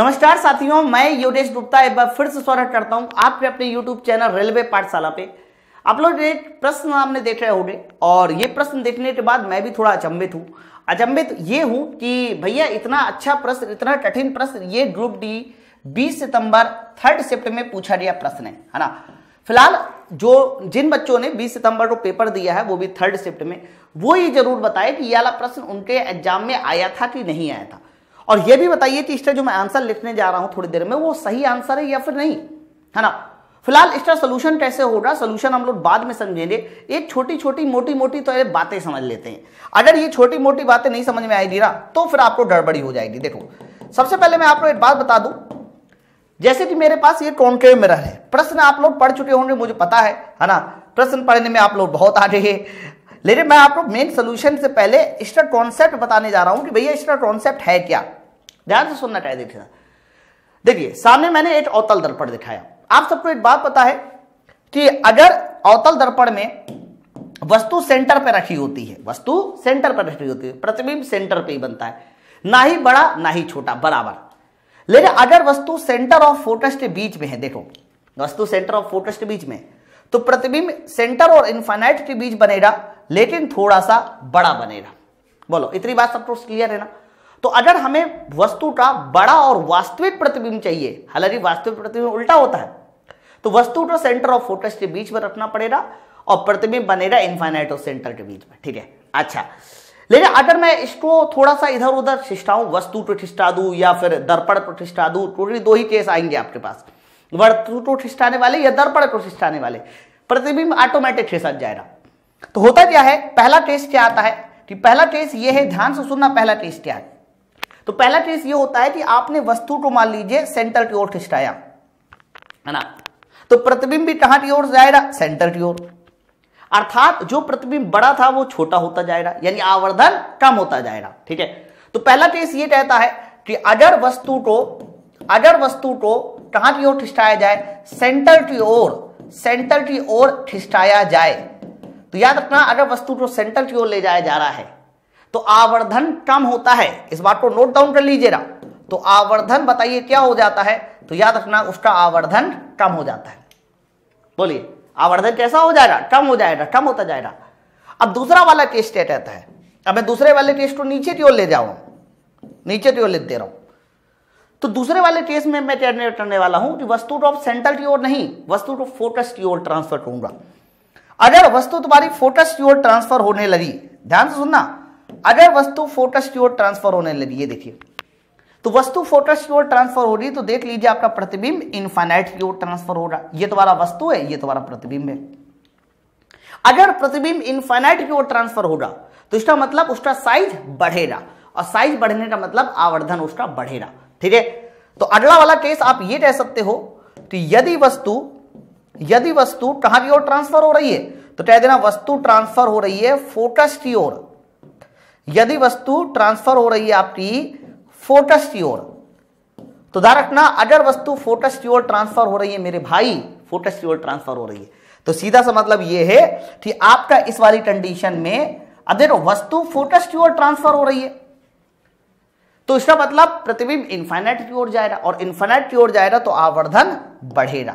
नमस्कार साथियों मैं योगेश गुप्ता एक बार फिर से स्वागत करता हूं आपके अपने यूट्यूब चैनल रेलवे पाठशाला पे एक प्रश्न आपने देख रहे होंगे और ये प्रश्न देखने के बाद मैं भी थोड़ा अचंभित हूँ अचंभित ये हूँ कि भैया इतना अच्छा प्रश्न इतना कठिन प्रश्न ये ग्रुप डी बीस सितंबर थर्ड शिफ्ट में पूछा गया प्रश्न है है ना फिलहाल जो जिन बच्चों ने 20 सितंबर को पेपर दिया है वो भी थर्ड शिफ्ट में वो ये जरूर बताए कि ये वाला प्रश्न उनके एग्जाम में आया था कि नहीं आया था और यह भी बताइए कि इस्टर जो मैं आंसर लिखने जा रहा हूं थोड़ी देर में वो सही आंसर है या फिर नहीं है ना फिलहाल इसका सोल्यूशन कैसे होगा सोल्यूशन हम लोग बाद में समझेंगे एक छोटी छोटी मोटी मोटी तो बातें समझ लेते हैं अगर ये छोटी मोटी बातें नहीं समझ में आएगी ना तो फिर आपको गड़बड़ी हो जाएगी देखो सबसे पहले मैं आपको एक बात बता दूं जैसे कि मेरे पास ये कॉन्केव मिरर है प्रश्न आप लोग पढ़ चुके होंगे मुझे पता है है ना प्रश्न पढ़ने में आप लोग बहुत आगे है लेकिन मैं आपको मेन सोल्यूशन से पहले इसका कॉन्सेप्ट बताने जा रहा हूं कि भैया इसका कॉन्सेप्ट है क्या ध्यान से सुनना चाहिए देखिए देखिए सामने मैंने एक अवतल दर्पण दिखाया आप सबको एक बात पता है कि अगर अवतल दर्पण में वस्तु सेंटर पर रखी होती है वस्तु सेंटर पर रखी होती है प्रतिबिंब सेंटर पर ही बनता है ना ही बड़ा ना ही छोटा बराबर लेकिन अगर वस्तु सेंटर ऑफ फोकस के बीच में है देखो वस्तु सेंटर ऑफ फोकस के बीच में तो प्रतिबिंब सेंटर और इन्फाइनाइट के बीच बनेगा लेकिन थोड़ा सा बड़ा बनेगा बोलो इतनी बात सबको क्लियर है ना तो अगर हमें वस्तु का बड़ा और वास्तविक प्रतिबिंब चाहिए हालांकि वास्तविक प्रतिबिंब उल्टा होता है तो वस्तु को सेंटर ऑफ फोकस के बीच में रखना पड़ेगा और प्रतिबिंब बनेगा इन्फाइनाइट और सेंटर के बीच में ठीक है अच्छा लेकिन अगर मैं इसको थोड़ा सा इधर उधर खिस्टाऊं वस्तु प्रतिष्ठा दू या फिर दर्पण प्रतिष्ठा दू टोटली दो ही केस आएंगे आपके पास वस्तु प्रतिष्ठाने वाले या दर्पण प्रतिष्ठाने वाले प्रतिबिंब ऑटोमेटिक खिसक जाएगा तो होता क्या है पहला केस क्या आता है कि पहला केस ये है ध्यान से सुनना पहला केस क्या है तो पहला चीज ये होता है कि आपने वस्तु को मान लीजिए सेंटर की ओर खिंचाया है ना तो प्रतिबिंब भी कहां की ओर जाएगा सेंटर की ओर अर्थात जो प्रतिबिंब बड़ा था वो छोटा होता जाएगा यानी आवर्धन कम होता जाएगा ठीक है तो पहला केस ये कहता है कि अगर वस्तु को अगर वस्तु को कहां की ओर ठिस्टाया जाए सेंटर की ओर सेंटर की ओर ठिस्टाया जाए तो याद रखना अगर वस्तु को सेंटर की ओर ले जाया जा रहा है तो आवर्धन कम होता है इस बात को नोट डाउन कर लीजिएगा तो आवर्धन बताइए क्या हो जाता है तो याद रखना उसका आवर्धन कम हो जाता है बोलिए आवर्धन कैसा हो जाएगा कम हो जाएगा कम होता जाएगा अब दूसरा वाला केस क्या कहता है अब मैं दूसरे वाले केस को नीचे की ओर ले जाऊँ नीचे की ओर ले दे रहा हूं तो दूसरे वाले केस में मैं करने वाला हूं कि वस्तु तो अब सेंटर की ओर नहीं वस्तु तो फोकस की ओर ट्रांसफर करूंगा अगर वस्तु तुम्हारी फोकस की ओर ट्रांसफर होने लगी ध्यान से सुनना अगर वस्तु फोटस की ओर ट्रांसफर होने लगी देखिए तो वस्तु फोटस की ओर ट्रांसफर हो रही तो देख लीजिए आपका प्रतिबिंब इनफाइनाइट की ओर ट्रांसफर हो रहा ये तुम्हारा तो वस्तु है ये तुम्हारा तो प्रतिबिंब है अगर प्रतिबिंब इनफाइनाइट की ओर ट्रांसफर होगा तो इसका मतलब उसका साइज बढ़ेगा और साइज बढ़ने का मतलब आवर्धन उसका बढ़ेगा ठीक है तो अगला वाला केस आप ये कह सकते हो तो यदि वस्तु यदि वस्तु कहां की ओर ट्रांसफर हो रही है तो कह देना वस्तु ट्रांसफर हो रही है फोकस की ओर यदि वस्तु ट्रांसफर हो रही है आपकी फोटस की ओर तो ध्यान रखना अगर वस्तु फोटस की ओर ट्रांसफर हो रही है मेरे भाई फोटस की ओर ट्रांसफर हो रही है तो सीधा सा मतलब यह है कि आपका इस वाली कंडीशन में अगर वस्तु फोटस की ओर ट्रांसफर हो रही है तो इसका मतलब प्रतिबिंब इन्फाइनाइट की ओर जाएगा और इन्फाइनाइट की ओर जाएगा तो आवर्धन बढ़ेगा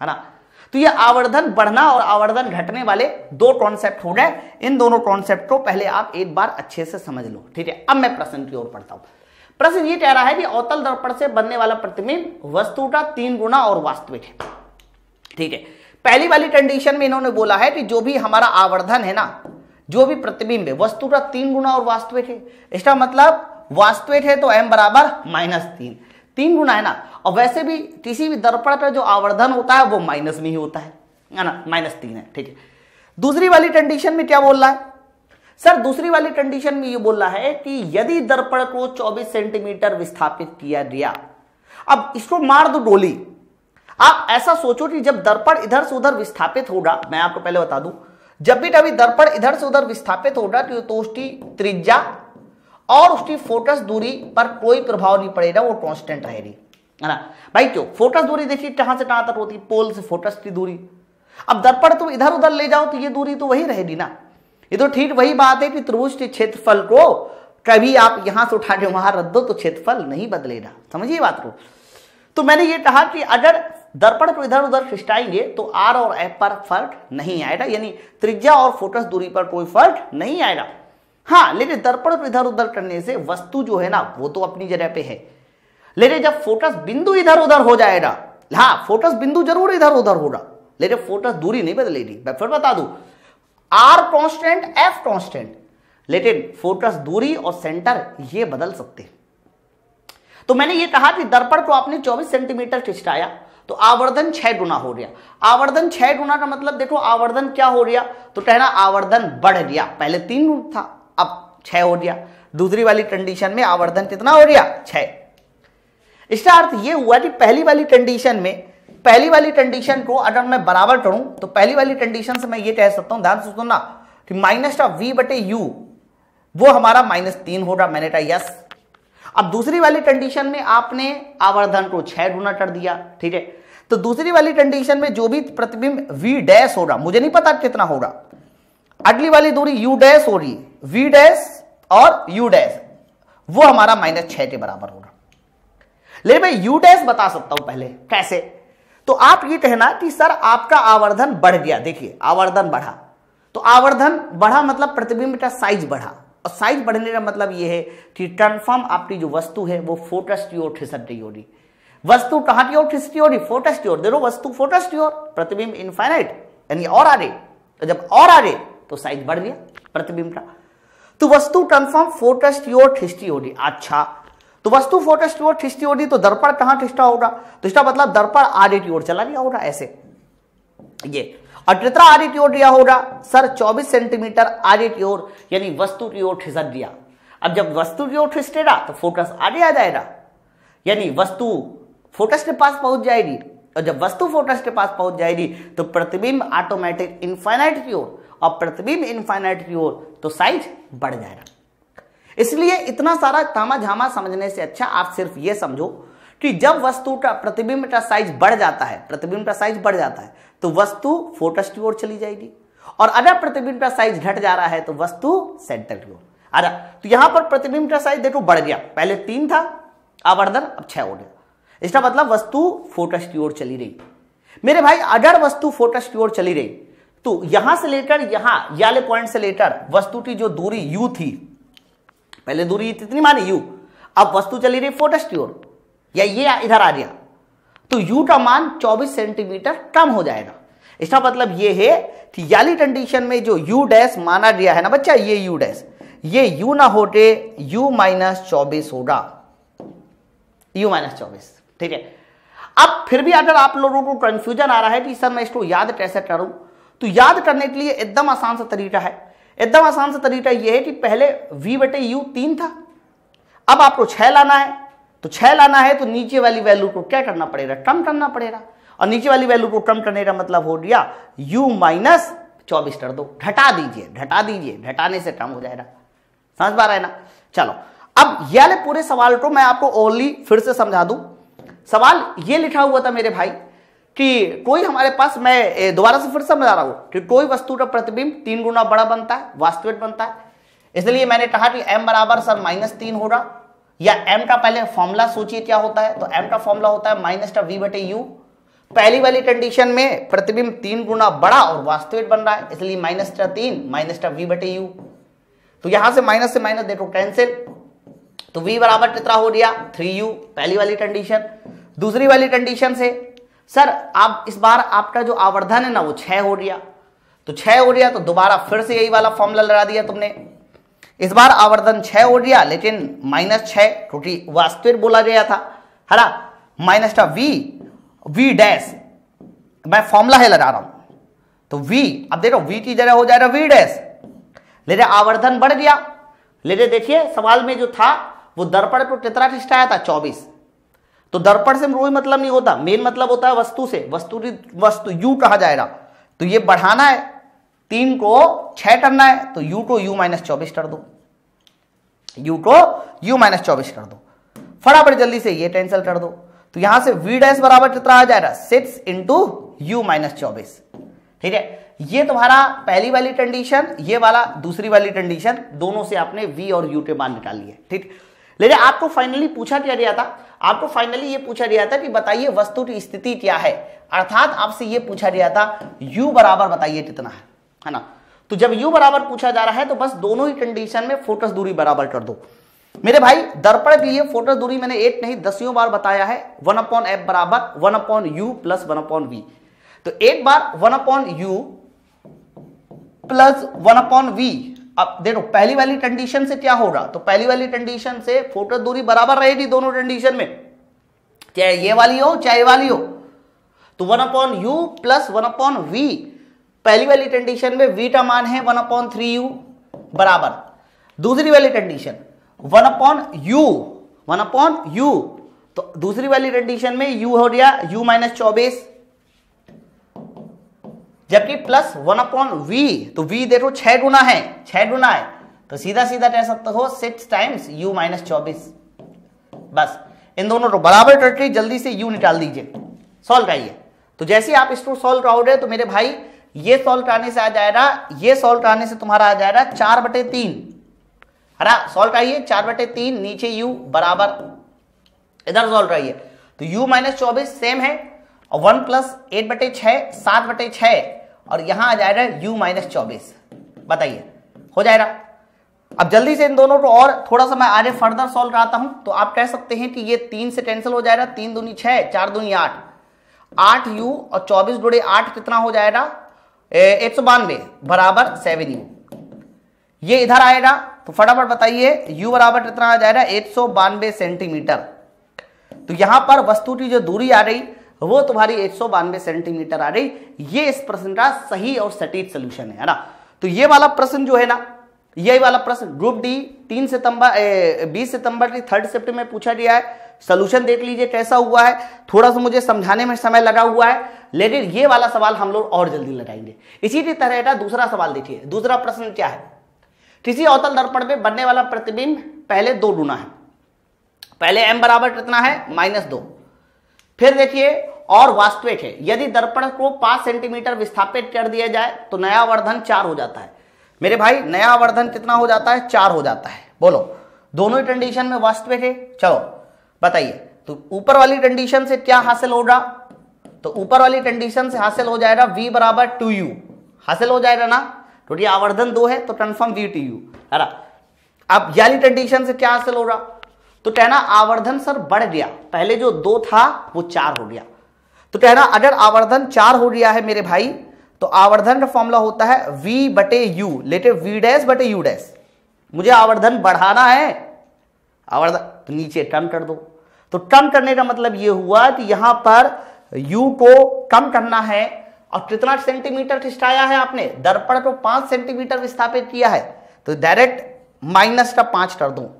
है ना तो ये आवर्धन बढ़ना और आवर्धन घटने वाले दो कॉन्सेप्ट हो गए इन दोनों कॉन्सेप्ट को पहले आप एक बार अच्छे से समझ लो ठीक है अब मैं प्रश्न की ओर पढ़ता हूं प्रश्न ये कह रहा है कि अवतल दर्पण से बनने वाला प्रतिबिंब वस्तु का तीन गुना और वास्तविक है ठीक है पहली वाली कंडीशन में इन्होंने बोला है कि जो भी हमारा आवर्धन है ना जो भी प्रतिबिंब है वस्तु का तीन गुना और वास्तविक है इसका मतलब वास्तविक है तो एम बराबर माइनस तीन तीन गुना है ना और वैसे भी किसी भी दर्पण पर जो आवर्धन होता है वो माइनस में ही होता है ना माइनस तीन है ठीक है दूसरी वाली कंडीशन में क्या बोल रहा है सर दूसरी वाली कंडीशन में ये बोल रहा है कि यदि दर्पण को 24 सेंटीमीटर विस्थापित किया गया अब इसको मार दो डोली आप ऐसा सोचो कि जब दर्पण इधर से उधर विस्थापित होगा मैं आपको पहले बता दूं जब भी कभी दर्पण इधर से उधर विस्थापित होगा तो, तो उसकी त्रिज्या और उसकी फोटस दूरी पर कोई प्रभाव नहीं पड़ेगा वो कॉन्स्टेंट रहेगी है ना भाई क्यों फोटस दूरी देखिए कहां से कहां तक होती पोल से फोकस की दूरी अब दर्पण तुम इधर उधर ले जाओ तो ये दूरी तो वही रहेगी ना ये तो ठीक वही बात है कि त्रिभुज के क्षेत्रफल को कभी आप यहां से उठा के वहां रद्दो तो क्षेत्रफल नहीं बदलेगा समझिए बात को तो मैंने ये कहा कि अगर दर्पण को इधर उधर खिस्टाएंगे तो आर और एफ पर फर्क नहीं आएगा यानी त्रिज्या और फोटस दूरी पर कोई फर्क नहीं आएगा हाँ लेकिन दर्पण इधर उधर करने से वस्तु जो है ना वो तो अपनी जगह पे है लेकिन जब फोकस बिंदु इधर उधर हो जाएगा हाँ फोकस बिंदु जरूर इधर उधर होगा लेकिन फोकस दूरी नहीं बदलेगी मैं फिर बता दू आर कॉन्स्टेंट एफ कॉन्स्टेंट लेकिन फोकस दूरी और सेंटर ये बदल सकते तो मैंने ये कहा कि दर्पण को आपने 24 सेंटीमीटर खिंचाया तो आवर्धन छह गुना हो गया आवर्धन छह गुना का मतलब देखो आवर्धन क्या हो गया तो कहना आवर्धन बढ़ गया पहले तीन था अब छह हो गया दूसरी वाली कंडीशन में आवर्धन कितना हो गया छह इसका अर्थ यह हुआ कि पहली वाली कंडीशन में पहली वाली कंडीशन को अगर मैं बराबर करूं तो पहली वाली कंडीशन से मैं ये कह सकता हूं ध्यान से सुनना कि माइनस का वी बटे यू वो हमारा माइनस तीन होगा मैंने कहा यस अब दूसरी वाली कंडीशन में आपने आवर्धन को छह गुना कर दिया ठीक है तो दूसरी वाली कंडीशन में जो भी प्रतिबिंब वी डैश होगा मुझे नहीं पता कितना होगा अगली वाली दूरी यू डैश हो रही है वी डैश और यू डैश वो हमारा माइनस छह के बराबर होगा लेकिन मैं यू डैश बता सकता हूं पहले कैसे तो आप ये कहना कि सर आपका आवर्धन बढ़ गया देखिए आवर्धन बढ़ा तो आवर्धन बढ़ा मतलब प्रतिबिंब का साइज बढ़ा और साइज बढ़ने का मतलब यह है कि कन्फर्म आपकी जो वस्तु है वो फोटस की ओर खिसक रही होगी वस्तु कहां की ओर खिसक रही होगी फोटस की ओर देखो वस्तु फोटस की ओर प्रतिबिंब इनफाइनाइट यानी और आ रही तो जब और आ रही तो साइज बढ़ गया प्रतिबिंब का तो वस्तु कन्फर्म फोटस्ट योर ठिस्टी अच्छा तो वस्तु फोटस्ट योर ठिस्टी तो दर्पण कहां ठिस्टा होगा तो इसका मतलब दर्पण आगे की ओर चला गया होगा ऐसे ये अट्रित्रा आगे की ओर दिया होगा सर 24 सेंटीमीटर आगे की ओर यानी वस्तु की ओर ठिसक दिया अब जब वस्तु की ओर ठिसकेगा तो फोकस आगे आ जाएगा यानी वस्तु फोकस के पास पहुंच जाएगी और जब वस्तु फोकस के पास पहुंच जाएगी तो प्रतिबिंब ऑटोमेटिक इन्फाइनाइट की ओर और प्रतिबिंब इनफाइनाइट की ओर तो साइज बढ़ जाएगा इसलिए इतना सारा तामा झामा समझने से अच्छा आप सिर्फ यह समझो कि जब वस्तु का प्रतिबिंब का साइज बढ़ जाता है प्रतिबिंब का साइज बढ़ जाता है तो वस्तु फोटस की ओर चली जाएगी और अगर प्रतिबिंब का साइज घट जा रहा है तो वस्तु सेंटर की ओर अच्छा तो यहां पर प्रतिबिंब का साइज देखो बढ़ गया पहले तीन था आवर्धन अब छह हो गया इसका मतलब वस्तु फोटस की ओर चली रही मेरे भाई अगर वस्तु फोटस की ओर चली रही तो यहां से लेकर यहां याले पॉइंट से लेकर वस्तु की जो दूरी यू थी पहले दूरी इतनी मानी यू अब वस्तु चली रही फोटस की ओर या ये इधर आ गया तो यू का मान 24 सेंटीमीटर कम हो जाएगा इसका मतलब ये है कि याली कंडीशन में जो यू डैश माना गया है ना बच्चा ये यू डैश ये यू ना होते यू माइनस चौबीस होगा यू माइनस चौबीस ठीक है अब फिर भी अगर आप लोगों को कंफ्यूजन आ रहा है कि सर मैं इसको याद कैसे करूं तो याद करने के लिए एकदम आसान सा तरीका है एकदम आसान सा तरीका यह है कि पहले v बटे यू तीन था अब आपको छह लाना है तो छह लाना है तो नीचे वाली वैल्यू को क्या करना पड़ेगा कम करना पड़ेगा और नीचे वाली वैल्यू को कम करने का मतलब हो गया u माइनस चौबीस कर दो घटा दीजिए घटा दीजिए घटाने से कम हो जाएगा समझ पा रहा है ना चलो अब ये पूरे सवाल को मैं आपको ओनली फिर से समझा दू सवाल ये लिखा हुआ था मेरे भाई कि कोई हमारे पास मैं दोबारा से फिर समझा रहा हूं कि कोई वस्तु का प्रतिबिंब तीन गुना बड़ा बनता है वास्तविक बनता है इसलिए मैंने कहा कि m बराबर सर माइनस तीन होगा या m का पहले फॉर्मूला सोचिए क्या होता है तो m का फॉर्मूला होता है माइनस का v बटे यू पहली वाली कंडीशन में प्रतिबिंब तीन गुना बड़ा और वास्तविक बन रहा है इसलिए माइनस का तीन माइनस का वी बटे यू तो यहां से माइनस से माइनस देखो कैंसिल तो वी बराबर कितना हो गया थ्री यू पहली वाली कंडीशन दूसरी वाली कंडीशन से सर आप इस बार आपका जो आवर्धन है ना वो छह हो गया तो छह हो गया तो दोबारा फिर से यही वाला फॉर्मूला लगा दिया तुमने इस बार आवर्धन छः हो गया लेकिन माइनस छह क्योंकि वास्तविक बोला गया था हरा माइनस का वी वी डैश मैं फॉर्मूला है लगा रहा हूं तो वी अब देखो वी की जगह हो जाएगा वी डैश लेकिन आवर्धन बढ़ गया लेकिन देखिए सवाल में जो था वो दर्पण को कितना खिस्टाया था चौबीस तो दर्पण से कोई मतलब नहीं होता मेन मतलब होता है वस्तु से वस्तु वस्तु यू कहा जाएगा तो ये बढ़ाना है तीन को छह करना है तो यू को यू माइनस चौबीस कर दो यू को यू माइनस चौबीस कर दो फटाफट जल्दी से ये कैंसिल कर दो तो यहां से वी डैश बराबर कितना आ जाएगा सिक्स इंटू यू माइनस चौबीस ठीक है ये तुम्हारा पहली वाली कंडीशन ये वाला दूसरी वाली कंडीशन दोनों से आपने वी और यू के मान निकाल लिए ठीक लेकिन आपको फाइनली पूछा क्या गया था आपको फाइनली ये पूछा गया था कि बताइए वस्तु की स्थिति क्या है अर्थात आपसे ये पूछा गया था u बराबर बताइए कितना है है ना तो जब u बराबर पूछा जा रहा है तो बस दोनों ही कंडीशन में फोकस दूरी बराबर कर दो मेरे भाई दर्पण के लिए फोकस दूरी मैंने एक नहीं दसियों बार बताया है वन अपॉन एफ बराबर one upon U plus one upon V तो एक बार one upon U plus one upon V अब देखो पहली वाली कंडीशन से क्या होगा तो पहली वाली कंडीशन से फोटो दूरी बराबर रहेगी दोनों कंडीशन में चाहे ये वाली हो चाहे वाली हो तो one upon U plus one upon V पहली वाली कंडीशन में वी का मान है वन अपॉन थ्री यू बराबर दूसरी वाली condition one upon U one upon U तो दूसरी वाली कंडीशन में यू हो गया यू माइनस चौबीस जबकि प्लस वन अपॉन वी तो वी देखो छह गुना है छह गुना है तो सीधा सीधा कह सकते हो सिक्स टाइम्स यू माइनस चौबीस बस इन दोनों को बराबर करके जल्दी से यू निकाल दीजिए सॉल्व करिए तो जैसे आप इसको सॉल्व कराओगे तो मेरे भाई ये सॉल्व कराने से आ जाएगा ये सॉल्व कराने से तुम्हारा आ जाएगा चार बटे तीन है सॉल्व कराइए चार बटे तीन नीचे यू बराबर इधर सॉल्व कराइए तो यू माइनस चौबीस सेम है और वन प्लस एट बटे छह सात बटे छह और यहां आ जाएगा u माइनस चौबीस बताइए हो जाएगा अब जल्दी से इन दोनों को और थोड़ा सा मैं आगे फर्दर सॉल्व कराता हूं तो आप कह सकते हैं कि ये तीन से कैंसिल हो जाएगा तीन दूनी छह चार दूनी आठ आठ यू और चौबीस गुड़े आठ कितना हो जाएगा एक सौ बानवे बराबर सेवन यू ये इधर आएगा तो फटाफट बताइए यू बराबर कितना आ जाएगा एक सौ बानवे सेंटीमीटर तो यहां पर वस्तु की जो दूरी आ रही तो वो तुम्हारी एक सेंटीमीटर आ रही ये इस प्रश्न का सही और सटीक सोल्यूशन है ना तो ये वाला प्रश्न जो है ना यही वाला प्रश्न ग्रुप डी तीन सितंबर बीस सितंबर की थर्ड शिफ्ट में पूछा गया है सोल्यूशन देख लीजिए कैसा हुआ है थोड़ा सा मुझे समझाने में समय लगा हुआ है लेकिन ये वाला सवाल हम लोग और जल्दी लगाएंगे इसी की तरह का दूसरा सवाल देखिए दूसरा प्रश्न क्या है किसी अवतल दर्पण में बनने वाला प्रतिबिंब पहले दो गुना है पहले एम बराबर कितना है माइनस दो फिर देखिए और वास्तविक है यदि दर्पण को पांच सेंटीमीटर विस्थापित कर दिया जाए तो नया वर्धन चार हो जाता है मेरे भाई नया वर्धन कितना हो जाता है चार हो जाता है बोलो दोनों ही कंडीशन में वास्तविक है चलो बताइए तो ऊपर वाली कंडीशन से क्या हासिल होगा तो ऊपर वाली कंडीशन से हासिल हो जाएगा v बराबर टू यू हासिल हो जाएगा ना क्योंकि तो आवर्धन दो है तो कन्फर्म वी टू यू है ना अब यही कंडीशन से क्या हासिल हो रहा तो कहना आवर्धन सर बढ़ गया पहले जो दो था वो चार हो गया तो कह रहा अगर आवर्धन चार हो गया है मेरे भाई तो आवर्धन का फॉर्मूला होता है v बटे यू लेटे v डैस बटे यू डैस मुझे आवर्धन बढ़ाना है आवर्धन तो नीचे कम कर दो तो कम करने का मतलब यह हुआ कि यहां पर u को कम करना है और कितना सेंटीमीटर खिस्टाया है आपने दर्पण को पांच सेंटीमीटर विस्थापित किया है तो डायरेक्ट माइनस का पांच कर दो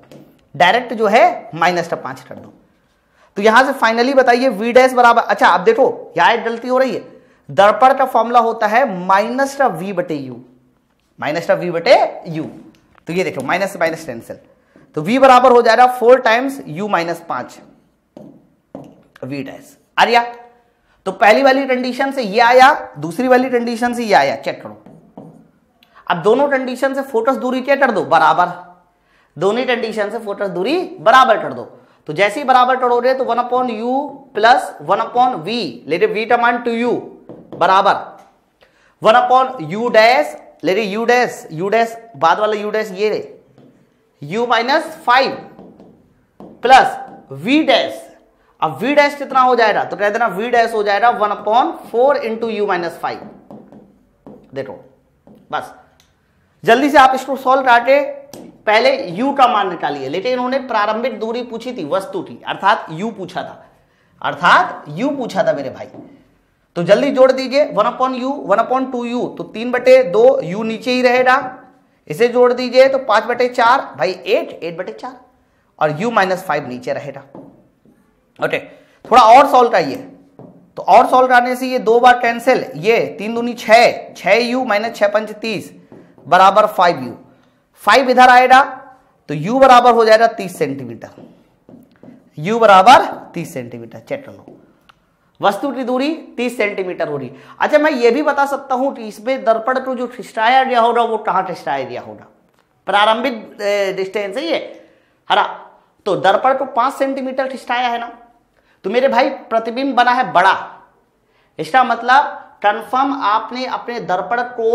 डायरेक्ट जो है माइनस का पांच कर दो तो यहां से फाइनली बताइए वी डैश बराबर अच्छा आप देखो यहां गलती हो रही है दर्पण का फॉर्मूला होता है माइनस का वी बटे यू माइनस का वी बटे यू तो ये देखो माइनस माइनस टेंसिल तो वी बराबर हो जाएगा फोर टाइम्स यू माइनस पांच वी डैश आरिया तो पहली वाली कंडीशन से ये आया दूसरी वाली कंडीशन से ये आया चेक करो अब दोनों कंडीशन से फोकस दूरी क्या कर दो बराबर दोनों कंडीशन से फोकस दूरी बराबर कर दो तो जैसे ही बराबर टर्न हो रहे तो one upon U plus one upon V लेटे वी टमान टू यू बराबर वन अपॉन यू डैश रही यू डैश यू डैश बाद वाला यू डैश ये U minus five plus V dash अब वी डैश कितना हो जाएगा तो कह देना वी डैश हो जाएगा one upon four into U minus five देखो बस जल्दी से आप इसको सॉल्व काटे पहले u का मान निकालिए लेकिन इन्होंने प्रारंभिक दूरी पूछी थी वस्तु की अर्थात u पूछा था अर्थात u पूछा था मेरे भाई तो जल्दी जोड़ दीजिए one upon U one upon two U तो तीन बटे दो यू नीचे ही रहेगा इसे जोड़ दीजिए तो पांच बटे चार भाई एट एट बटे चार और यू माइनस फाइव नीचे रहेगा ओके थोड़ा और सॉल्व करिए तो और सॉल्व करने से ये दो बार कैंसिल ये तीन दूनी छह छह यू माइनस छह पंच तीस बराबर फाइव यू फाइव इधर आएगा तो u बराबर हो जाएगा तीस सेंटीमीटर u बराबर तीस सेंटीमीटर चेक लो वस्तु की दूरी 30 सेंटीमीटर हो रही अच्छा मैं ये भी बता सकता हूं कि इसमें दर्पण को जो ठिस्टाया गया होगा वो कहां ठिस्टाया गया होगा प्रारंभिक डिस्टेंस है ये हरा तो दर्पण को पांच सेंटीमीटर ठिस्टाया है ना तो मेरे भाई प्रतिबिंब बना है बड़ा इसका मतलब कन्फर्म आपने अपने दर्पण को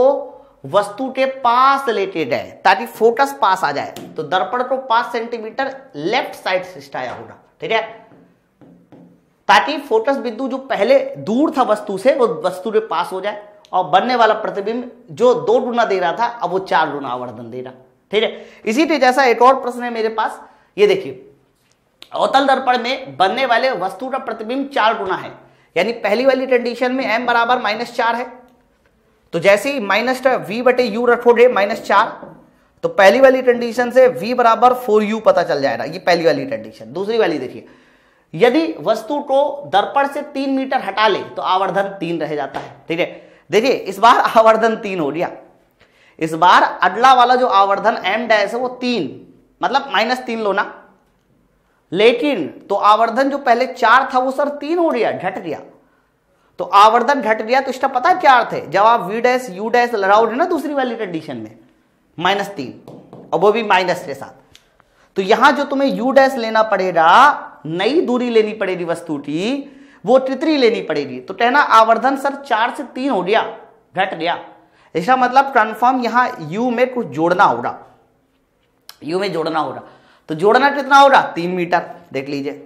वस्तु के पास रिलेटेड है ताकि फोकस पास आ जाए तो दर्पण को पांच सेंटीमीटर लेफ्ट साइड से छिटाया होगा ठीक है ताकि फोकस बिंदु जो पहले दूर था वस्तु से वो वस्तु के पास हो जाए और बनने वाला प्रतिबिंब जो दो गुना दे रहा था अब वो चार गुना आवर्धन दे रहा ठीक है इसी तरह जैसा एक और प्रश्न है मेरे पास ये देखिए अवतल दर्पण में बनने वाले वस्तु का प्रतिबिंब चार गुना है यानी पहली वाली कंडीशन में एम बराबर माइनस चार है तो जैसे ही माइनस वी बटे यू रखो डे माइनस चार तो पहली वाली कंडीशन से v बराबर फोर यू पता चल जाएगा ये पहली वाली कंडीशन दूसरी वाली देखिए यदि वस्तु को दर्पण से तीन मीटर हटा ले तो आवर्धन तीन रह जाता है ठीक है देखिए इस बार आवर्धन तीन हो गया इस बार अगला वाला जो आवर्धन एम डैश है वो तीन मतलब माइनस तीन लो ना लेकिन तो आवर्धन जो पहले चार था वो सर तीन हो गया घट गया तो आवर्धन घट गया तो इसका पता क्या अर्थ है जब आप वी डैश यू डैश है ना दूसरी वाली कंडीशन में माइनस तीन और वो भी माइनस के साथ तो यहां जो तुम्हें यू डैश लेना पड़ेगा नई दूरी लेनी पड़ेगी वस्तु की वो तितरी लेनी पड़ेगी तो कहना आवर्धन सर चार से तीन हो गया घट गया ऐसा मतलब कन्फर्म यहां यू में कुछ जोड़ना होगा यू में जोड़ना होगा तो जोड़ना कितना होगा तीन मीटर देख लीजिए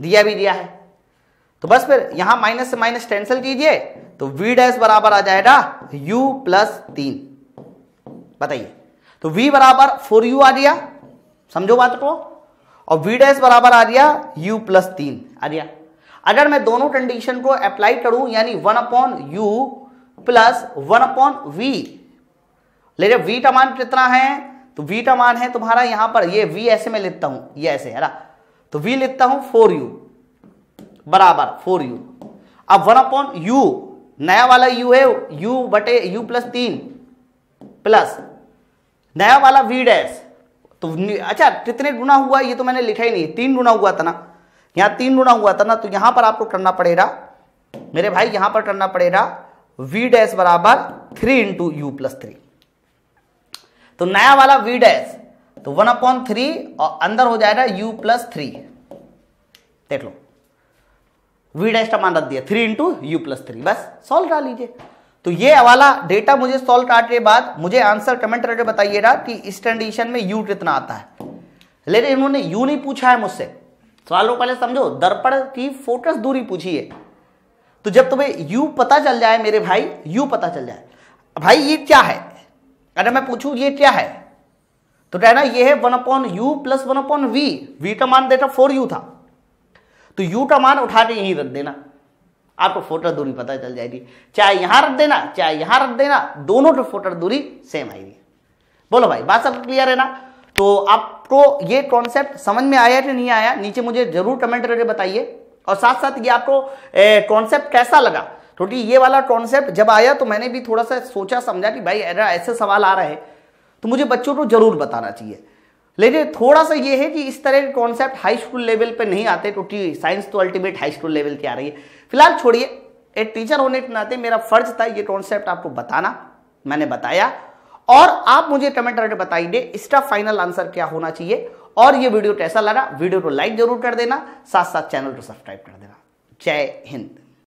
दिया भी दिया है तो बस फिर यहां माइनस से माइनस कैंसिल कीजिए तो वी डैश बराबर आ जाएगा u प्लस तीन बताइए तो v बराबर फोर यू आ गया समझो बात को और v डैश बराबर आ गया u प्लस तीन आ गया अगर मैं दोनों कंडीशन को अप्लाई करूं यानी one upon U plus one upon V ले वी का मान कितना है तो v का मान है तुम्हारा यहां पर ये v ऐसे में लिखता हूं ये ऐसे है ना तो v लिखता हूं फोर यू बराबर फोर यू अब वन अपॉन यू नया वाला यू है यू बटे यू प्लस तीन प्लस नया वाला वी डैश तो अच्छा कितने गुना हुआ ये तो मैंने लिखा ही नहीं तीन गुना हुआ था ना यहाँ तीन गुना हुआ था ना तो यहाँ पर आपको करना पड़ेगा मेरे भाई यहाँ पर करना पड़ेगा वी डैश बराबर three into U plus three तो नया वाला वी डैश तो वन अपॉन थ्री और अंदर हो जाएगा यू प्लस थ्री देख लो वी डैश का मान रख दिया three into U plus three बस सॉल्व करा लीजिए तो ये वाला डेटा मुझे सॉल्व कराने के बाद मुझे आंसर कमेंट करके बताइएगा कि इस कंडीशन में यू कितना आता है लेकिन इन्होंने यू नहीं पूछा है मुझसे सवाल को पहले समझो दर्पण की फोकस दूरी पूछी है तो जब तुम्हें यू पता चल जाए मेरे भाई यू पता चल जाए भाई ये क्या है अगर मैं पूछूं ये क्या है तो कहना ये है one upon U plus one upon V V का मान देता फोर यू था तो यू का तो मान उठा के यहीं रख देना आपको फोटर दूरी पता चल जाएगी चाहे यहां रख देना चाहे यहां रख देना दोनों की तो फोटर दूरी सेम आएगी बोलो भाई बात सब क्लियर है ना तो आपको ये कॉन्सेप्ट समझ में आया कि नहीं आया नीचे मुझे जरूर कमेंट करके बताइए और साथ साथ ये आपको कॉन्सेप्ट कैसा लगा क्योंकि ये वाला कॉन्सेप्ट जब आया तो मैंने भी थोड़ा सा सोचा समझा कि भाई ऐसे सवाल आ रहे हैं तो मुझे बच्चों को जरूर बताना चाहिए लेकिन थोड़ा सा ये है कि इस तरह के कॉन्सेप्ट हाई स्कूल लेवल पे नहीं आते क्योंकि साइंस तो अल्टीमेट हाई स्कूल लेवल की आ रही है फिलहाल छोड़िए एक टीचर होने के नाते मेरा फर्ज था ये कॉन्सेप्ट आपको बताना मैंने बताया और आप मुझे कमेंट करके बताइए इसका फाइनल आंसर क्या होना चाहिए और ये वीडियो कैसा लगा वीडियो को लाइक जरूर कर देना साथ साथ चैनल को सब्सक्राइब कर देना जय हिंद